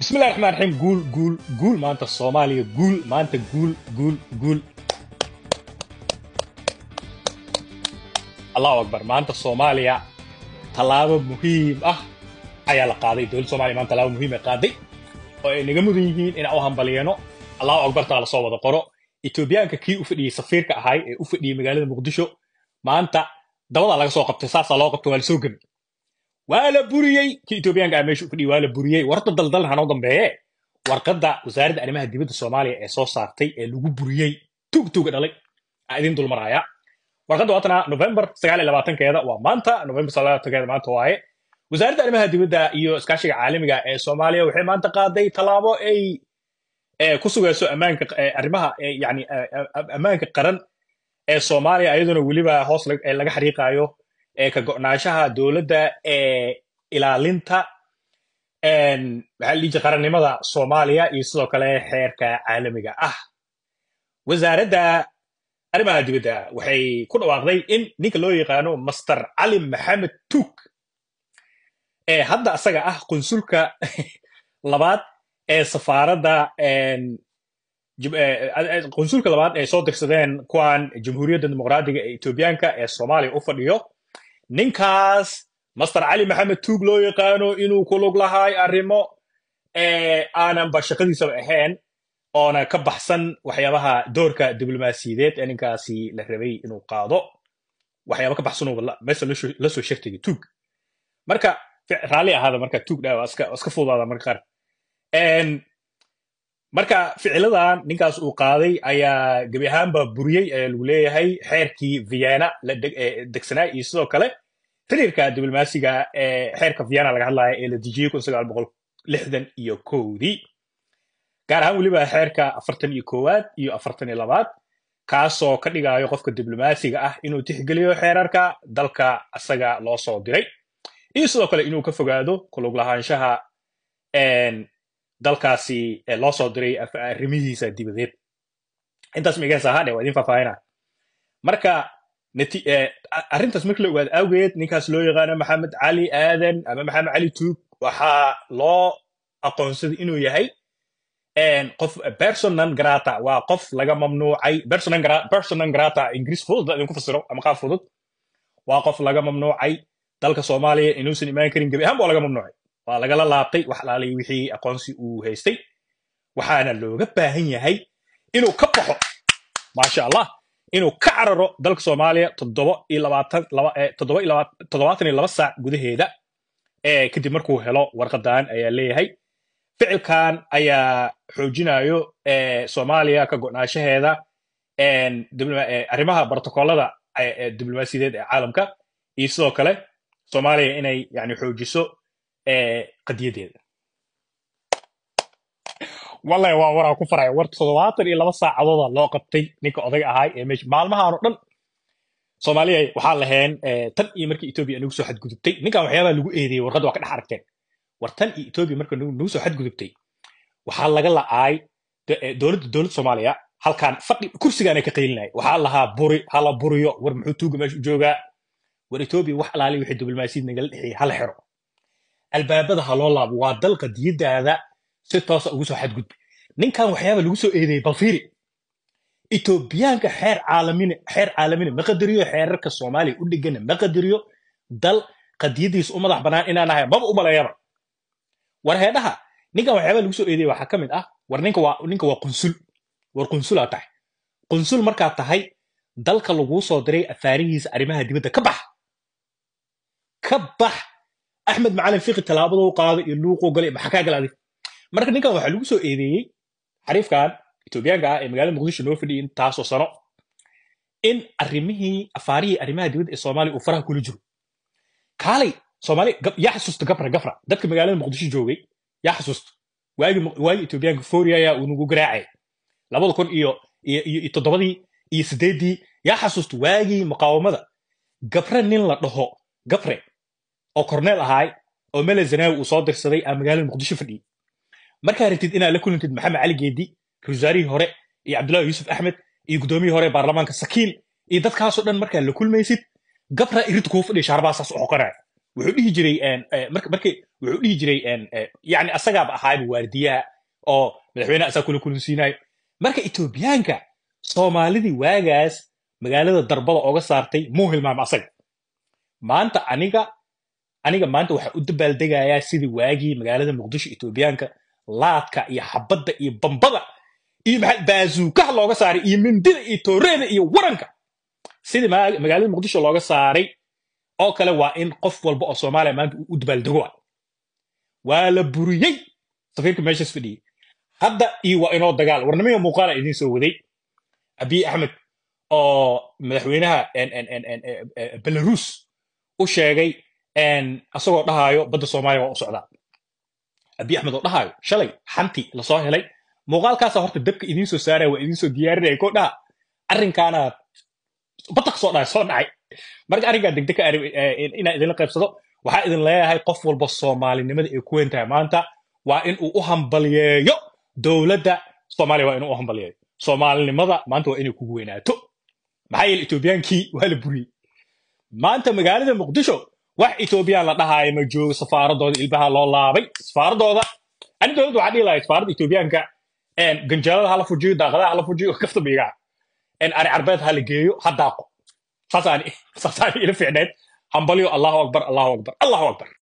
bismillahi raxmaan raxiim guul guul guul maanta soomaaliya guul maanta guul guul guul allahu akbar maanta soomaaliya tallaabo muhiim ah ayaa la qaaday dowladda somaliya maanta tallaabo muhiim ay qaaday oo ay naga mudan yihiin inaan u hambalyeeno allahu akbartaa lasoo wada qoro etoobiyaanka kii u fadhiyey safiirka ahay ee u fadhiyey magaalada muqdisho maanta dabadaa laga soo qabtay saasaa loo qabtay waa la soo gemi waa la buriyey ki etoobiyaanka meeshu fadhiyay waa la buriyey warta daldal hanoo dambeeye warqadda wasaaradda arrimaha dibadda soomaaliya ee soo saartay ee lagu buriyey tuugtuuga dhalay aa ah, idin dulmaraaya warqadda waatana november sagaal iyo labaatankeeda waa maanta november sagaal labaatankeeda maanta waaye wasaaradda arrimaha dibadda iyo iskaashiga caalamiga ee soomaaliya waxay maanta qaaday tallaabo ay eh, ku sugayso ammaanka eh, arrimaha eh, yani ammaanka qaran ee soomaaliya iyaduna weliba hoos laga xariiqaayo ee ka go'naashaha dowladda ee ilaalinta maxaa qarannimada soomaaliya iyo sidoo kale xeerka caalamiga ah wasaaradda arrimaha dibadda waxay ku dhawaaqday in ninka loo yaqaano master cali maxamed tuug ee hadda asaga ah qunsulka labaad ee safaaradda qunsulka labaad ay soo dirsadeen kuwan jamhuuriyadda dimuqraadiga ee etoobiyaanka ee soomaaliya u fadhiyo ninkaas master cali maxamed tuug loo yaqaano inuu ku lug lahay arrimo aananba shaqadiisaba ahayn oona ka baxsan waxyaabaha doorka diblomaasiyadeed ee ninkaasi la rabay inuu qaado waxyaaba ka baxsanoo meesha la soo shartega tuug marka raalli ahaada marka tuug dhaa iska fududaada marka qaar marka ficiladan ninkaas uu qaaday ayaa gebi ahaanba buriyey ayaa lagu leeyahay xeerkii vienna la degsanaa iyo sidoo kale tariirka diblomaasiga ee xeerka vienna laga hadlaya ee la dejiyey kun iyo kowdii gaar ahaan weliba xeerka afartan iyo koowaad iyo afartan iyo labaad kaasoo ka dhigaayo qofka diblomaasiga ah inuu tixgeliyo xeerarka dalka asaga loo soo diray iyo sidoo kale inuu ka fogaado ku lug lahaanshaha dalkaasi loo soo diray arrimihiisa dibadeed intaas migasa hadhe waa idin faahfaahina marka arrintaas markii la ogaada awgeed ninkaas loo yaqaano maxamed cali aadan ama maxamed cali tuug waxaa loo aqoonsaday inuu yahay qof personan grata waa qof laga mamnuucay personan grata ingiriis fudud da idinku fasiro ama qaab fudud waa qof laga mamnuucay dalka soomaaliya inuusan imaan karin gebi ahaanba waa laga mamnuucay waa lagala laabtay wax laaliy wixii aqoonsi uu haystay waxaana looga baahan yahay inuu ka baxo maasha allah inuu ka cararo dalka soomaaliya eh, toddobaatan iyo laba saac gudaheeda eh, kadib markuu helo warqadan ayaa leeyahay ficilkan ayaa xoojinayo eh, soomaaliya ka gonaashaheeda arrimaha bartokolada diblomaasiyadeed ee caalamka iyo sidoo kale soomaaliya inay yani xoojiso qadiyadeeda wallahi waa waraa ku faraya war toddobaatan iyo laba saacadooda loo qabtay ninka odag ahaay ee meesha maalmahaano dhan soomaaliya waxaa lahayn tan iyo markii etoobiya nagu soo xadgudubtay ninkan waxyaabaa lagu eedeeyey warqadda waa ka dhex aragteen war tan iyo etoobiya marka nagu soo xadgudubtay waxaa laga la'aay dowladda dowladda soomaaliya halkaan fadhi kursigaana ka qeylinaya waxaa lahaa buri hala buriyo war muxuu tuuga meesha u joogaa war etoobiya wax alaaliya wixii diblomaasiyad nagala dhexeeyey hala xiro albaabada ha loo laabo waa dalka diyadaada si toosa ugu soo xadgudbi ninkan waxyaaba lagu soo eedeeyey balfiiri etoobiyaanka xeer caalamine xeer caalamine ma qadariyo xeerarka soomaaliya u dhigana ma qadariyo dal qadiyadiisa u madax bannaan inaan ahay maba u maleeyaba war heedhaha ninkan waxyaaba lagu soo eedeeyey waxaa ka mid ah war ninka waa ninka waa qunsul war qunsulaa tahay qunsul markaa tahay dalka laguu soo diray afaarihiisa arrimaha dibadda ka bax ka bax axmed macalin fiqi tallaabada u qaaday iyo luuquu galay maxaa kaa galaday marka ninkan waxaa lagu soo eedeeyey xariifkan etoobiyaanka ah ee magaalada muqdisho noo fadhiyay intaasoo sano in arrimihii afaarihii arrimaha dibadda ee soomaaliya uu faraha kula jiro kaalay soomaali yaa xasuusta gabra gabra dadka magaalada muqdisho joogay yaa xasuusta waagi waagi etoobiyaanka fooriyayaa uu nagu garaacay labada kun iyo iyo toddobadii iyo siddeeddii yaa xasuusta waagii muqaawamada gabra nin la dhaho gabre oo corneel ahaay oo melezanawi uu soo dirsaday aa magaalada muqdisho fadhiyey markaa rabtid inaad la kulantid maxamed cali geedi rusaarihii hore iyo cabdullahi yuusuf axmed iyo guddoomiyihii hore baarlamaanka sakiin iyo dadkaasoo dhan markaa la kulmaysid gabra irid kuu fadhiya shaarbaasaas u xoqanaya wuxuu dhihi jiray eh, markii wuxuu dhihi jiray eh, yani asagaaba ahaayba waardiyaha oo madaxweyneha asaa kula kulansiinayo marka etoobiyaanka soomaalidii waagaas magaalada darbada oga saartay muu hilmaama asaga maanta aniga aniga maanta waxaa u dabaaldegayaa sidii waagii magaalada muqdisho etoobiyaanka laadka iyo xabadda iyo bambada iyo maaa baazuukaha looga saaray iyo mindida iyo tooreeda iyo waranka sidii magaalada muqdisho looga saaray oo kale waa in qof walba oo soomaaliya maanta uu u dabaaldego waa la buriyey safiirka meeshaas fadhiyey hadda iyo waa inoo dagaal warnamiga muuqaala idin soo waday abiy axmed oo madaxweynaha belarus u sheegay asagoo dhahaayo badda soomaaliya waa u socdaa abi axmed oo dhahaayo shalay xanti lasoo helay muuqaalkaasa horta dabka idiin soo saaraya waa idiin soo diyaarinaya ko dhaha arrinkaanaad bataq soo dhahay soo dhacay marka arrinkaa degdega inaa idinla qaybsado waxaa idin leeyahay qof walba soomaalinimada ay ku weyn maanta waa in uu u hambalyeeyo dowladda soomaaliya waa inuu u hambalyeeyo soomaalinimada maanta waa inay kugu weynaato maxaa yeele etoobiyaankii waa la buriyey maanta magaalada muqdisho wax etoobiya la dhahaayo ma joogo safaaradooda ilbaha loo laabay safaaradooda ani dowladda waxaa dhihi lahay safaarada etoobiyaanka ganjaalada hala fujiyo daaqadaha hala fujiyo kafta biigaa ari carbeed hala geeyo ha daaqo saasaan saasaan ila fiicneed hambalyo allahu akbar allahu akbar allahu akbar